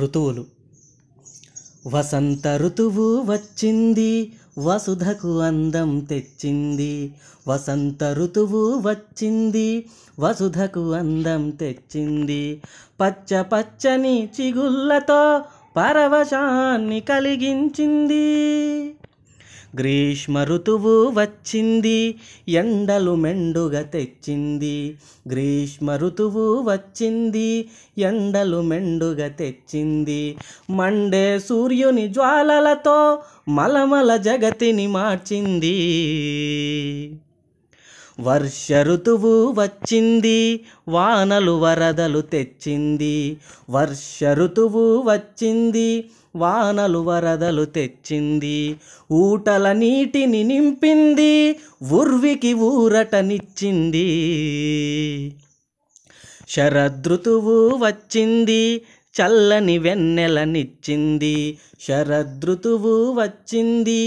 ఋతువులు వసంత ఋతువు వచ్చింది వసుధకు అందం తెచ్చింది వసంత ఋతువు వచ్చింది వసుధకు అందం తెచ్చింది పచ్చ పచ్చని చిగుళ్ళతో పరవశాన్ని కలిగించింది గ్రీష్మ ఋతువు వచ్చింది ఎండలు మెండుగా తెచ్చింది గ్రీష్మ ఋతువు వచ్చింది ఎండలు మెండుగా తెచ్చింది మండే సూర్యుని జ్వాలలతో మలమల జగతిని మార్చింది వర్ష ఋతువు వచ్చింది వానలు వరదలు తెచ్చింది వర్ష ఋతువు వచ్చింది వానలు వరదలు తెచ్చింది ఊటల నీటిని నింపింది ఉర్వికి ఊరటనిచ్చింది శరదృతువు వచ్చింది చల్లని వెన్నెలనిచ్చింది శరదృతువు వచ్చింది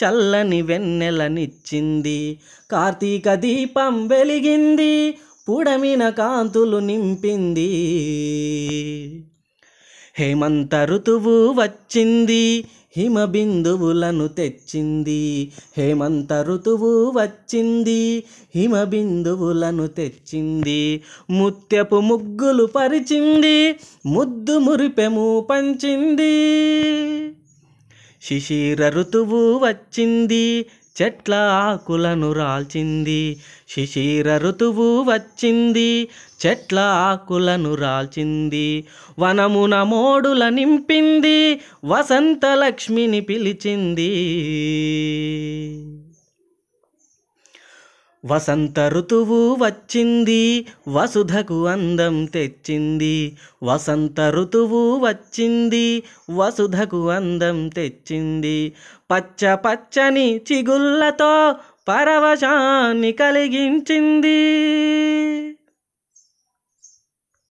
చల్లని వెన్నెలనిచ్చింది కార్తీక దీపం వెలిగింది పుడమిన కాంతులు నింపింది హేమంత ఋతువు వచ్చింది హిమబిందువులను తెచ్చింది హేమంత ఋతువు వచ్చింది హిమబిందువులను తెచ్చింది ముత్యపు ముగ్గులు పరిచింది ముద్దు మురిపెము పంచింది శిశిర ఋతువు వచ్చింది చెట్ల ఆకులను రాల్చింది శిశిర ఋతువు వచ్చింది చెట్ల ఆకులను రాల్చింది వనమున మోడుల నింపింది వసంతలక్ష్మిని పిలిచింది వసంత ఋతువు వచ్చింది వసుధకు అందం తెచ్చింది వసంత ఋతువు వచ్చింది వసుధకు అందం తెచ్చింది పచ్చ పచ్చని చిగుళ్ళతో పరవశాన్ని కలిగించింది